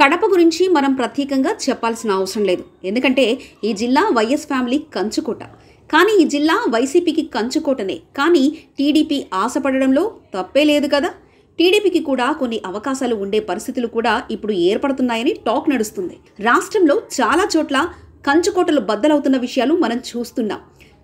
కడప గురించి మనం ప్రత్యేకంగా చెప్పాల్సిన అవసరం లేదు ఎందుకంటే ఈ జిల్లా వైఎస్ ఫ్యామిలీ కంచుకోట కానీ ఈ జిల్లా వైసీపీకి కంచుకోటనే కానీ టీడీపీ ఆశపడడంలో తప్పే లేదు కదా టీడీపీకి కూడా కొన్ని అవకాశాలు ఉండే పరిస్థితులు కూడా ఇప్పుడు ఏర్పడుతున్నాయని టాక్ నడుస్తుంది రాష్ట్రంలో చాలా చోట్ల కంచుకోటలు బద్దలవుతున్న విషయాలు మనం చూస్తున్నాం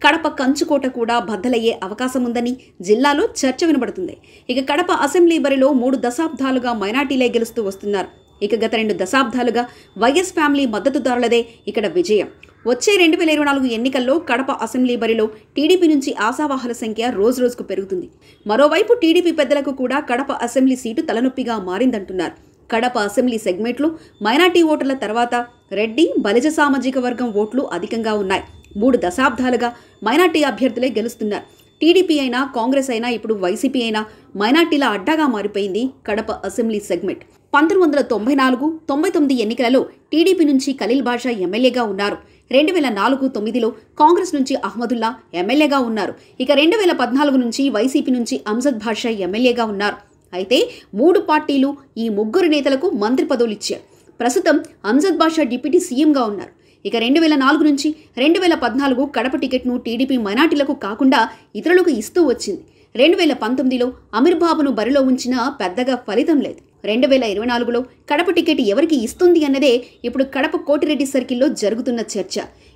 కడప కంచుకోట కూడా బద్దలయ్యే అవకాశం ఉందని జిల్లాలో చర్చ వినబడుతుంది ఇక కడప అసెంబ్లీ బరిలో మూడు దశాబ్దాలుగా మైనార్టీలే గెలుస్తూ వస్తున్నారు ఇక గత రెండు దశాబ్దాలుగా వైఎస్ ఫ్యామిలీ మద్దతుదారులదే ఇక్కడ విజయం వచ్చే రెండు వేల ఇరవై నాలుగు ఎన్నికల్లో కడప అసెంబ్లీ బరిలో టీడీపీ నుంచి ఆశావాహుల సంఖ్య రోజు రోజుకు పెరుగుతుంది మరోవైపు టీడీపీ పెద్దలకు కూడా కడప అసెంబ్లీ సీటు తలనొప్పిగా మారిందంటున్నారు కడప అసెంబ్లీ సెగ్మెంట్లో మైనార్టీ ఓటర్ల తర్వాత రెడ్డి బలిజ సామాజిక వర్గం ఓట్లు అధికంగా ఉన్నాయి మూడు దశాబ్దాలుగా మైనార్టీ అభ్యర్థులే గెలుస్తున్నారు టీడీపీ అయినా కాంగ్రెస్ అయినా ఇప్పుడు వైసీపీ అయినా మైనార్టీల అడ్డాగా మారిపోయింది కడప అసెంబ్లీ సెగ్మెంట్ పంతొమ్మిది వందల తొంభై నాలుగు తొంభై తొమ్మిది ఎన్నికలలో టీడీపీ నుంచి ఖలీల్ బాషా ఎమ్మెల్యేగా ఉన్నారు రెండు వేల నాలుగు తొమ్మిదిలో కాంగ్రెస్ నుంచి అహ్మదుల్లా ఎమ్మెల్యేగా ఉన్నారు ఇక రెండు వేల పద్నాలుగు నుంచి వైసీపీ నుంచి అంజద్ బాషా ఎమ్మెల్యేగా ఉన్నారు అయితే మూడు పార్టీలు ఈ ముగ్గురు నేతలకు మంత్రి పదవులు ఇచ్చారు ప్రస్తుతం అంజద్ బాషా డిప్యూటీ సీఎంగా ఉన్నారు ఇక రెండు వేల నాలుగు నుంచి రెండు వేల పద్నాలుగు కడప టికెట్ను టీడీపీ మైనార్టీలకు కాకుండా ఇతరులకు ఇస్తూ వచ్చింది రెండు వేల పంతొమ్మిదిలో అమీర్ బాబును బరిలో ఉంచినా పెద్దగా ఫలితం లేదు రెండు వేల ఇరవై నాలుగులో కడప టికెట్ ఎవరికి ఇస్తుంది అన్నదే ఇప్పుడు కడప కోటిరెడ్డి సర్కిల్లో జరుగుతున్న చర్చ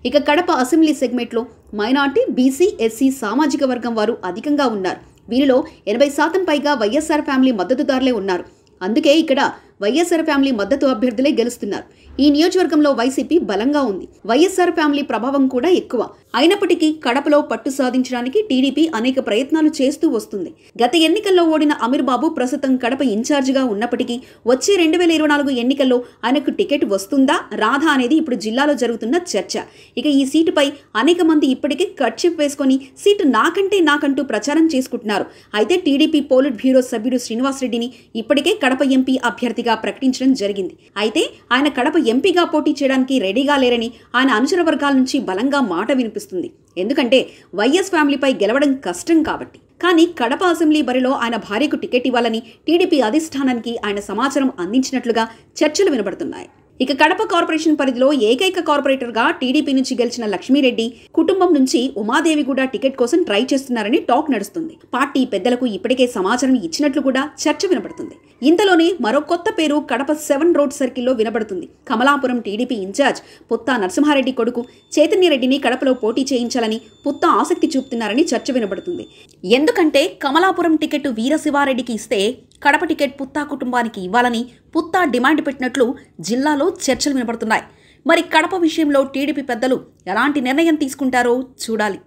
ఇక కడప అసెంబ్లీ సెగ్మెంట్లో మైనార్టీ బీసీ ఎస్సీ సామాజిక వర్గం వారు అధికంగా ఉన్నారు వీరిలో ఎనభై శాతం పైగా వైఎస్ఆర్ ఫ్యామిలీ మద్దతుదారులే ఉన్నారు అందుకే ఇక్కడ వైఎస్ఆర్ ఫ్యామిలీ మద్దతు అభ్యర్థులే గెలుస్తున్నారు ఈ నియోజకవర్గంలో వైసీపీ బలంగా ఉంది వైఎస్ఆర్ ఫ్యామిలీ ప్రభావం కూడా ఎక్కువ అయినప్పటికీ కడపలో పట్టు సాధించడానికి టీడీపీ అనేక ప్రయత్నాలు చేస్తూ వస్తుంది గత ఎన్నికల్లో ఓడిన అమీర్ బాబు ప్రస్తుతం కడప ఇన్ఛార్జిగా ఉన్నప్పటికీ వచ్చే రెండు వేల ఇరవై నాలుగు ఎన్నికల్లో ఆయనకు టికెట్ వస్తుందా రాధా అనేది ఇప్పుడు జిల్లాలో జరుగుతున్న చర్చ ఇక ఈ సీటుపై అనేక మంది ఇప్పటికే కట్చిప్ వేసుకొని సీటు నాకంటే నాకంటూ ప్రచారం చేసుకుంటున్నారు అయితే టీడీపీ పోలిట్ బ్యూరో సభ్యుడు శ్రీనివాసరెడ్డిని ఇప్పటికే కడప ఎంపీ అభ్యర్థిగా ప్రకటించడం జరిగింది అయితే ఆయన కడప ఎంపీగా పోటీ చేయడానికి రెడీగా లేరని ఆయన అనుచర వర్గాల నుంచి బలంగా మాట వినిపి అనిపిస్తుంది ఎందుకంటే వైఎస్ ఫ్యామిలీపై గెలవడం కష్టం కాబట్టి కానీ కడప అసెంబ్లీ బరిలో ఆయన భార్యకు టికెట్ ఇవ్వాలని టీడీపీ అధిష్టానానికి ఆయన సమాచారం అందించినట్లుగా చర్చలు వినబడుతున్నాయి ఇక కడప కార్పొరేషన్ పరిధిలో ఏకైక కార్పొరేటర్గా టీడీపీ నుంచి గెలిచిన లక్ష్మీరెడ్డి కుటుంబం నుంచి ఉమాదేవి కూడా టికెట్ కోసం ట్రై చేస్తున్నారని టాక్ నడుస్తుంది పార్టీ పెద్దలకు ఇప్పటికే సమాచారం ఇచ్చినట్లు కూడా చర్చ వినపడుతుంది ఇంతలోనే మరో కొత్త పేరు కడప సెవెన్ రోడ్ సర్కిల్లో వినబడుతుంది కమలాపురం టీడీపీ ఇన్ఛార్జ్ పుత్తా నరసింహారెడ్డి కొడుకు చైతన్యరెడ్డిని కడపలో పోటీ చేయించాలని పుత్తా ఆసక్తి చూపుతున్నారని చర్చ వినబడుతుంది ఎందుకంటే కమలాపురం టికెట్ వీరశివారెడ్డికి ఇస్తే కడప టికెట్ పుత్తా కుటుంబానికి ఇవ్వాలని పుత్తా డిమాండ్ పెట్టినట్లు జిల్లాలో చర్చలు వినపడుతున్నాయి మరి కడప విషయంలో టీడీపీ పెద్దలు ఎలాంటి నిర్ణయం తీసుకుంటారో చూడాలి